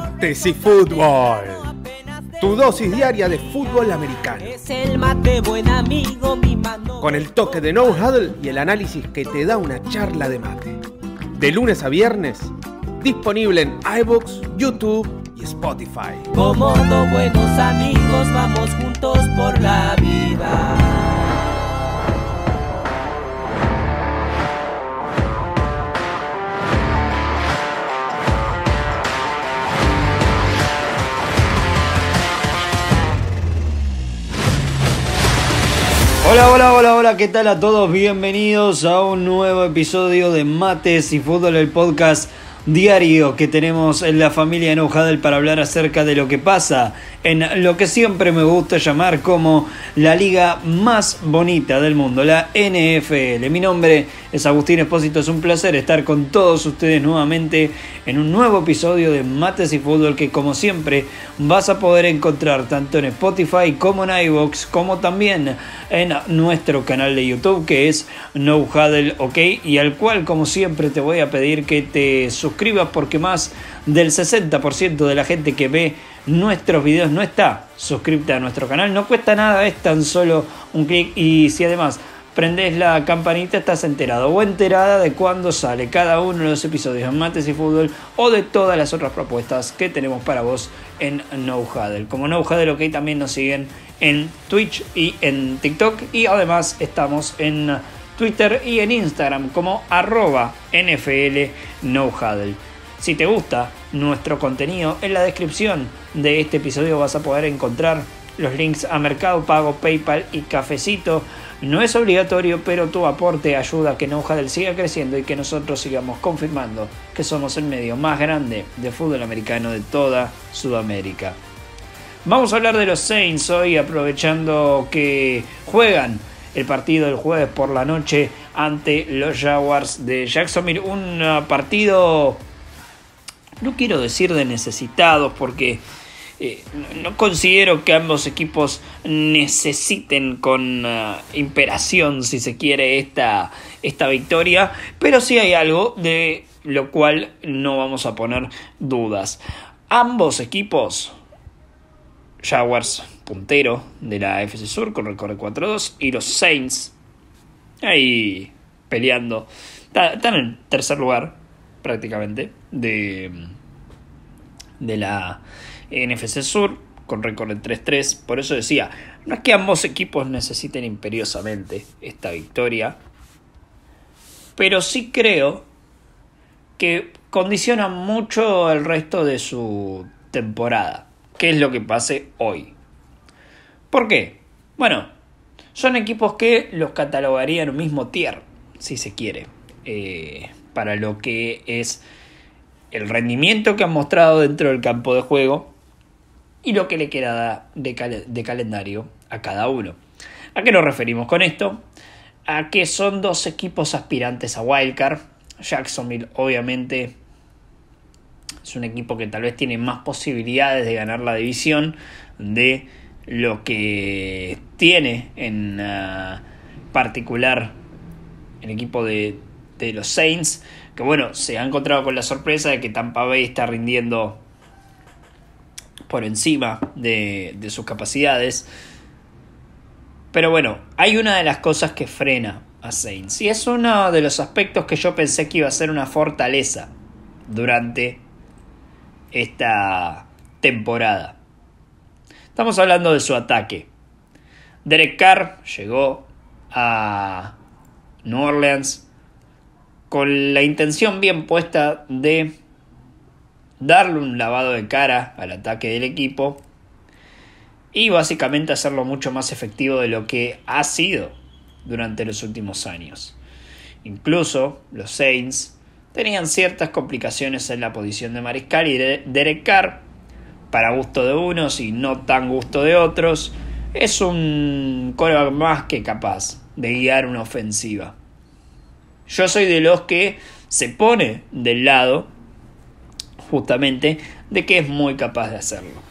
Mates y Fútbol. Tu dosis diaria de fútbol americano. Es el mate buen amigo, mi mano. Con el toque de No Huddle y el análisis que te da una charla de mate. De lunes a viernes, disponible en iVoox, YouTube y Spotify. Como dos buenos amigos, vamos juntos por la vida. Hola, hola, hola, hola, ¿qué tal a todos? Bienvenidos a un nuevo episodio de Mates y Fútbol, el podcast diario que tenemos en la familia enojada para hablar acerca de lo que pasa en lo que siempre me gusta llamar como la liga más bonita del mundo, la NFL. Mi nombre es Agustín Espósito, es un placer estar con todos ustedes nuevamente en un nuevo episodio de Mates y Fútbol que como siempre vas a poder encontrar tanto en Spotify como en iVoox, como también en nuestro canal de YouTube que es No OK y al cual como siempre te voy a pedir que te suscribas porque más del 60% de la gente que ve nuestros videos no está suscríbete a nuestro canal. No cuesta nada, es tan solo un clic y si además prendes la campanita estás enterado o enterada de cuándo sale cada uno de los episodios de Mates y Fútbol o de todas las otras propuestas que tenemos para vos en No Huddle. Como No OK también nos siguen en Twitch y en TikTok y además estamos en Twitter y en Instagram como arroba si te gusta nuestro contenido, en la descripción de este episodio vas a poder encontrar los links a Mercado Pago, PayPal y Cafecito. No es obligatorio, pero tu aporte ayuda a que Noja del siga creciendo y que nosotros sigamos confirmando que somos el medio más grande de fútbol americano de toda Sudamérica. Vamos a hablar de los Saints hoy, aprovechando que juegan el partido del jueves por la noche ante los Jaguars de Jacksonville. Un ah, partido no quiero decir de necesitados porque eh, no considero que ambos equipos necesiten con eh, imperación, si se quiere, esta, esta victoria, pero sí hay algo de lo cual no vamos a poner dudas. Ambos equipos, Jaguars puntero de la FC Sur con corre 4-2 y los Saints ahí peleando, están en tercer lugar prácticamente de, de la NFC Sur con récord en 3-3. Por eso decía, no es que ambos equipos necesiten imperiosamente esta victoria, pero sí creo que condiciona mucho el resto de su temporada, que es lo que pase hoy. ¿Por qué? Bueno, son equipos que los catalogaría en un mismo tier, si se quiere, eh, para lo que es el rendimiento que han mostrado dentro del campo de juego y lo que le queda de, calendario a cada uno. ¿A qué nos referimos con esto? A que son dos equipos aspirantes a Wildcard. Jacksonville obviamente es un equipo que tal vez tiene más posibilidades de ganar la división de lo que tiene en ah, particular el equipo de los Saints que bueno, se ha encontrado con la sorpresa de que Tampa Bay está rindiendo por encima de, sus capacidades. Pero bueno, hay una de las cosas que frena a Saints. Y es uno de los aspectos que yo pensé que iba a ser una fortaleza durante esta temporada. Estamos hablando de su ataque. Derek Carr llegó a New Orleans con la intención bien puesta de darle un lavado de cara al ataque del equipo y básicamente hacerlo mucho más efectivo de lo que ha sido durante los últimos años. Incluso los Saints tenían ciertas complicaciones en la posición de mariscal y Derek Carr, para gusto de unos y no tan gusto de otros, es un coreback más que capaz de guiar una ofensiva. Yo soy de los que se pone del lado justamente de que es muy capaz de hacerlo.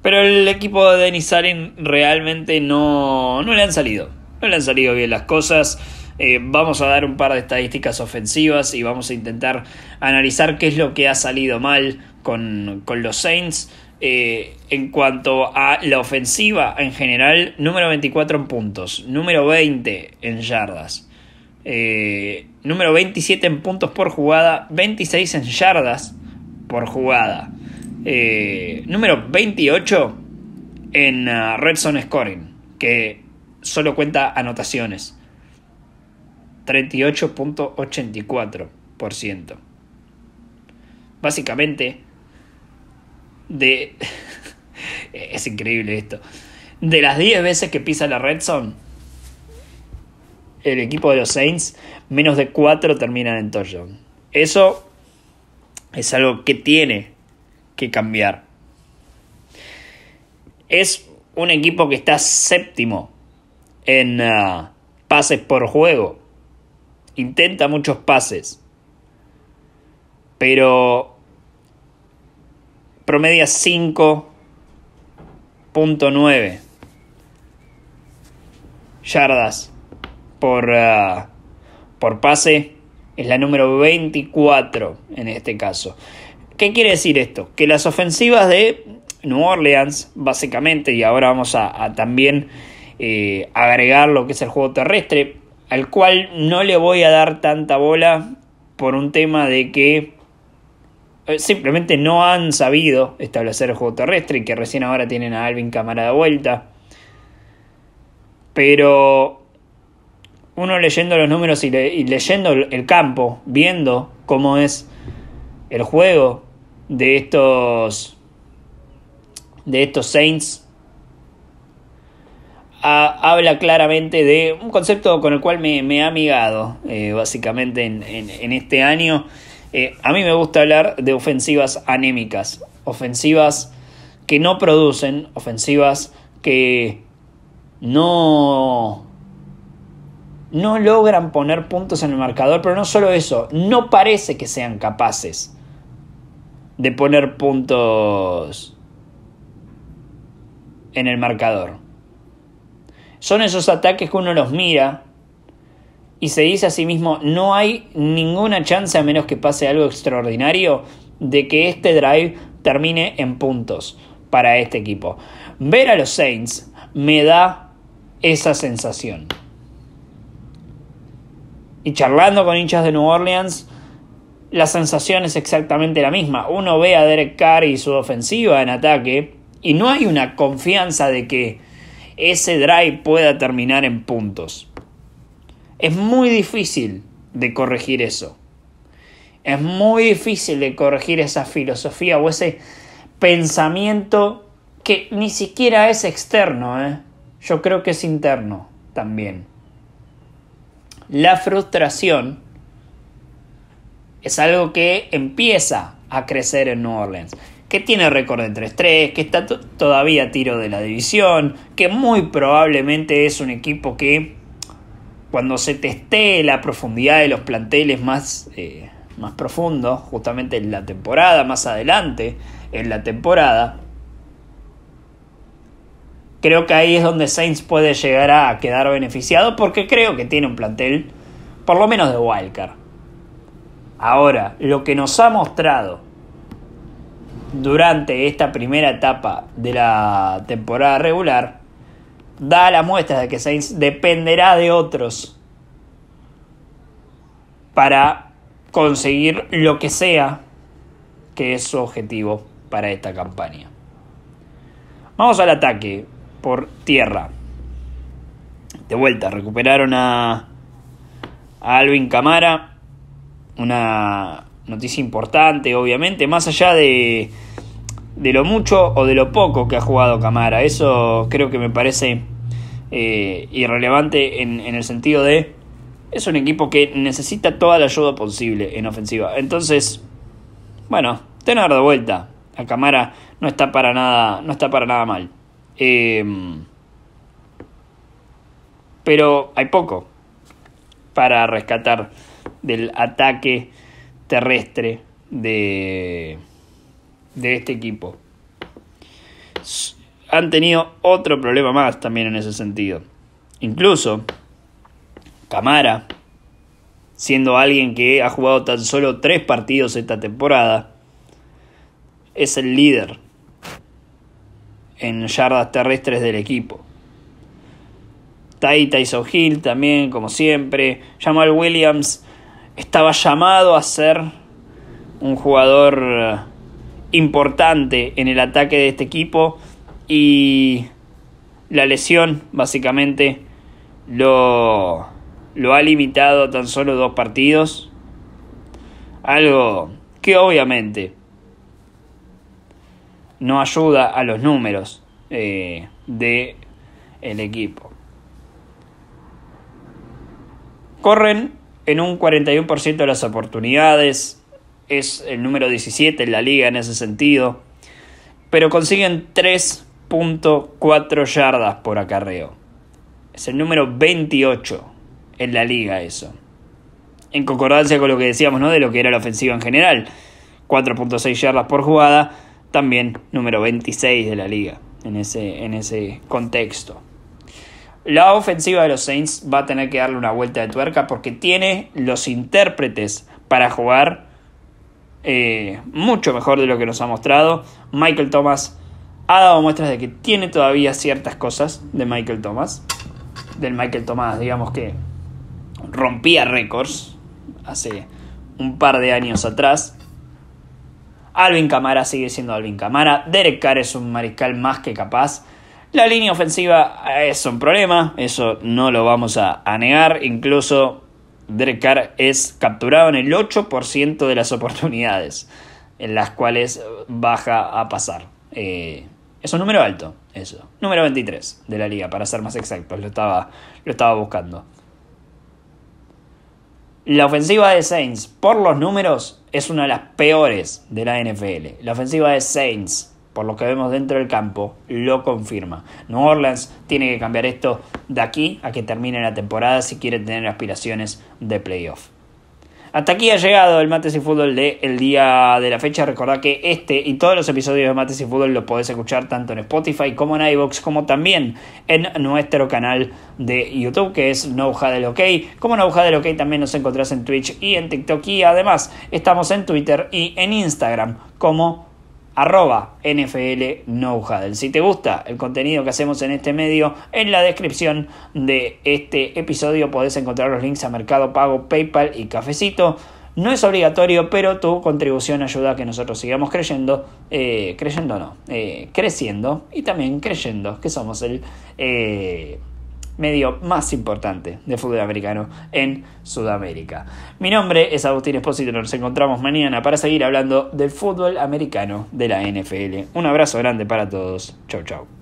Pero el equipo de Denis Salin realmente no, le han salido. No le han salido bien las cosas. Eh, vamos a dar un par de estadísticas ofensivas y vamos a intentar analizar qué es lo que ha salido mal con, los Saints. Eh, en cuanto a la ofensiva en general, número 24 en puntos, número 20 en yardas, eh, número 27 en puntos por jugada, 26 en yardas por jugada. Eh, número 28 en ah, Red Zone Scoring, que solo cuenta anotaciones. 38.84%. Básicamente, de... es increíble esto. De las 10 veces que pisa la Red Zone, el equipo de los Saints, menos de 4 terminan en touchdown. Eso es algo que tiene que cambiar. Es un equipo que está séptimo en uh, pases por juego. Intenta muchos pases. Pero promedia 5.9 yardas por, ah, por pase es la número 24 en este caso. ¿Qué quiere decir esto? Que las ofensivas de New Orleans, básicamente, y ahora vamos a, también eh, agregar lo que es el juego terrestre, al cual no le voy a dar tanta bola por un tema de que eh, simplemente no han sabido establecer el juego terrestre y que recién ahora tienen a Alvin Cámara de vuelta. Pero uno leyendo los números y, leyendo el campo, viendo cómo es el juego de estos de estos Saints habla claramente de un concepto con el cual me, me ha amigado eh, básicamente en, este año eh, a mí me gusta hablar de ofensivas anémicas ofensivas que no producen ofensivas que no no logran poner puntos en el marcador, pero no solo eso, no parece que sean capaces de poner puntos en el marcador. Son esos ataques que uno los mira y se dice a sí mismo, no hay ninguna chance, a menos que pase algo extraordinario, de que este drive termine en puntos para este equipo. Ver a los Saints me da esa sensación y charlando con hinchas de New Orleans, la sensación es exactamente la misma. Uno ve a Derek Carr y su ofensiva en ataque y no hay una confianza de que ese drive pueda terminar en puntos. Es muy difícil de corregir eso. Es muy difícil de corregir esa filosofía o ese pensamiento que ni siquiera es externo. ¿eh? Yo creo que es interno también la frustración es algo que empieza a crecer en New Orleans. Que tiene récord de 3-3, que está todavía a tiro de la división, que muy probablemente es un equipo que cuando se testee la profundidad de los planteles más, eh, más profundos, justamente en la temporada, más adelante en la temporada, Creo que ahí es donde Saints puede llegar a quedar beneficiado porque creo que tiene un plantel, por lo menos de Walker. Ahora, lo que nos ha mostrado durante esta primera etapa de la temporada regular da la muestra de que Saints dependerá de otros para conseguir lo que sea que es su objetivo para esta campaña. Vamos al ataque por tierra. De vuelta, recuperaron a, Alvin Camara. Una noticia importante, obviamente, más allá de, de lo mucho o de lo poco que ha jugado Camara. Eso creo que me parece eh, irrelevante en, en, el sentido de... Es un equipo que necesita toda la ayuda posible en ofensiva. Entonces, bueno, tener de vuelta a Camara no está para nada, no está para nada mal. Em, pero hay poco para rescatar del ataque terrestre de, de este equipo. Han tenido otro problema más también en ese sentido. Incluso Camara, siendo alguien que ha jugado tan solo tres partidos esta temporada, es el líder en yardas terrestres del equipo. Taita Hill también, como siempre. Jamal Williams estaba llamado a ser un jugador eh, importante en el ataque de este equipo y la lesión básicamente lo, lo ha limitado a tan solo dos partidos. Algo que obviamente no ayuda a los números eh, de el equipo. Corren en un 41% de las oportunidades, es el número 17 en la liga en ese sentido, pero consiguen 3.4 yardas por acarreo. Es el número 28 en la liga eso. En concordancia con lo que decíamos, ¿no? De lo que era la ofensiva en general. 4.6 yardas por jugada también número 26 de la liga en ese, en ese contexto. La ofensiva de los Saints va a tener que darle una vuelta de tuerca porque tiene los intérpretes para jugar eh, mucho mejor de lo que nos ha mostrado. Michael Thomas ha dado muestras de que tiene todavía ciertas cosas de Michael Thomas. Del Michael Thomas, digamos que rompía récords hace un par de años atrás. Alvin Camara sigue siendo Alvin Camara. Derek Carr es un mariscal más que capaz. La línea ofensiva eh, es un problema, eso no lo vamos a, negar. Incluso Derek Carr es capturado en el 8% de las oportunidades en las cuales baja a pasar. Eh, es un número alto, eso. Número 23 de la liga, para ser más exacto, lo estaba, lo estaba buscando. La ofensiva de Saints, por los números, es una de las peores de la NFL. La ofensiva de Saints, por lo que vemos dentro del campo, lo confirma. New Orleans tiene que cambiar esto de aquí a que termine la temporada si quiere tener aspiraciones de playoff. Hasta aquí ha llegado el Mates y Fútbol del día de la fecha. Recordad que este y todos los episodios de Mates y Fútbol los podés escuchar tanto en Spotify como en iVoox, como también en nuestro canal de YouTube, que es Nouja del OK. Como Nouja del OK también nos encontrás en Twitch y en TikTok. Y además estamos en Twitter y en Instagram como arroba NFL Si te gusta el contenido que hacemos en este medio, en la descripción de este episodio podés encontrar los links a Mercado Pago, PayPal y Cafecito. No es obligatorio, pero tu contribución ayuda a que nosotros sigamos creyendo, eh, creyendo no, eh, creciendo y también creyendo que somos el... Eh, medio más importante de fútbol americano en Sudamérica. Mi nombre es Agustín Espósito, nos encontramos mañana para seguir hablando del fútbol americano de la NFL. Un abrazo grande para todos. Chau, chau.